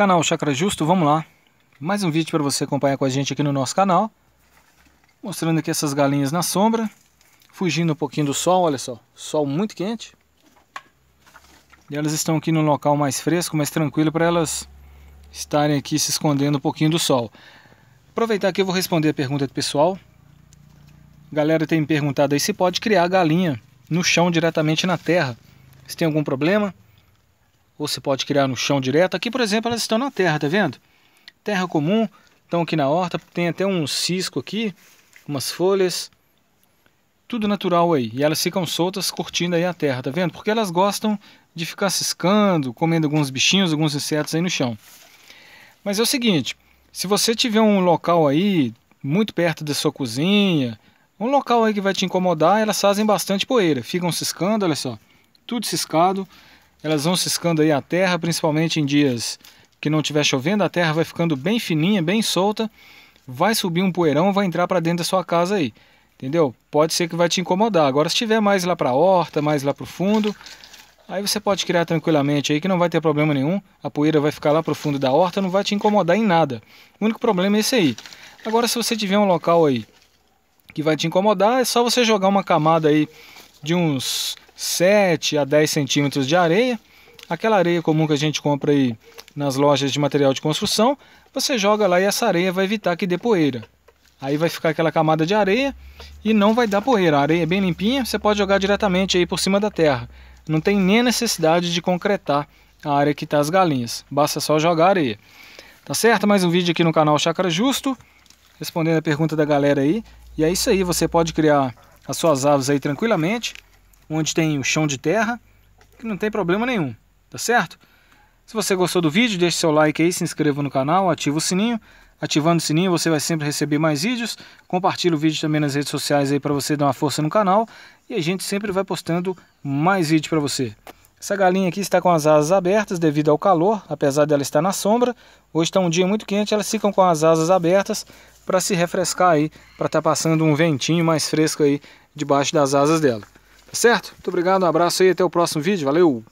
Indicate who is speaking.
Speaker 1: Canal Chakra Justo, vamos lá. Mais um vídeo para você acompanhar com a gente aqui no nosso canal. Mostrando aqui essas galinhas na sombra. Fugindo um pouquinho do sol, olha só. Sol muito quente. E elas estão aqui num local mais fresco, mais tranquilo para elas estarem aqui se escondendo um pouquinho do sol. Aproveitar que eu vou responder a pergunta do pessoal. A galera tem me perguntado aí se pode criar galinha no chão diretamente na terra. Se tem algum problema? ou você pode criar no chão direto. Aqui, por exemplo, elas estão na terra, tá vendo? Terra comum, estão aqui na horta, tem até um cisco aqui, umas folhas, tudo natural aí. E elas ficam soltas curtindo aí a terra, tá vendo? Porque elas gostam de ficar ciscando, comendo alguns bichinhos, alguns insetos aí no chão. Mas é o seguinte, se você tiver um local aí muito perto da sua cozinha, um local aí que vai te incomodar, elas fazem bastante poeira, ficam ciscando, olha só, tudo ciscado elas vão ciscando aí a terra, principalmente em dias que não tiver chovendo, a terra vai ficando bem fininha, bem solta, vai subir um poeirão, vai entrar para dentro da sua casa aí, entendeu? Pode ser que vai te incomodar. Agora se tiver mais lá para a horta, mais lá para o fundo, aí você pode criar tranquilamente aí que não vai ter problema nenhum. A poeira vai ficar lá para o fundo da horta, não vai te incomodar em nada. O único problema é esse aí. Agora se você tiver um local aí que vai te incomodar, é só você jogar uma camada aí de uns 7 a 10 centímetros de areia, aquela areia comum que a gente compra aí nas lojas de material de construção, você joga lá e essa areia vai evitar que dê poeira. Aí vai ficar aquela camada de areia e não vai dar poeira. A areia é bem limpinha, você pode jogar diretamente aí por cima da terra. Não tem nem necessidade de concretar a área que está as galinhas. Basta só jogar areia. Tá certo? Mais um vídeo aqui no canal Chácara Justo, respondendo a pergunta da galera aí. E é isso aí, você pode criar as suas aves aí tranquilamente onde tem o chão de terra, que não tem problema nenhum, tá certo? Se você gostou do vídeo, deixe seu like aí, se inscreva no canal, ativa o sininho. Ativando o sininho você vai sempre receber mais vídeos. Compartilhe o vídeo também nas redes sociais aí para você dar uma força no canal. E a gente sempre vai postando mais vídeo para você. Essa galinha aqui está com as asas abertas devido ao calor, apesar dela estar na sombra. Hoje está um dia muito quente, elas ficam com as asas abertas para se refrescar aí, para estar tá passando um ventinho mais fresco aí debaixo das asas dela. Tá certo? Muito obrigado, um abraço aí, até o próximo vídeo. Valeu!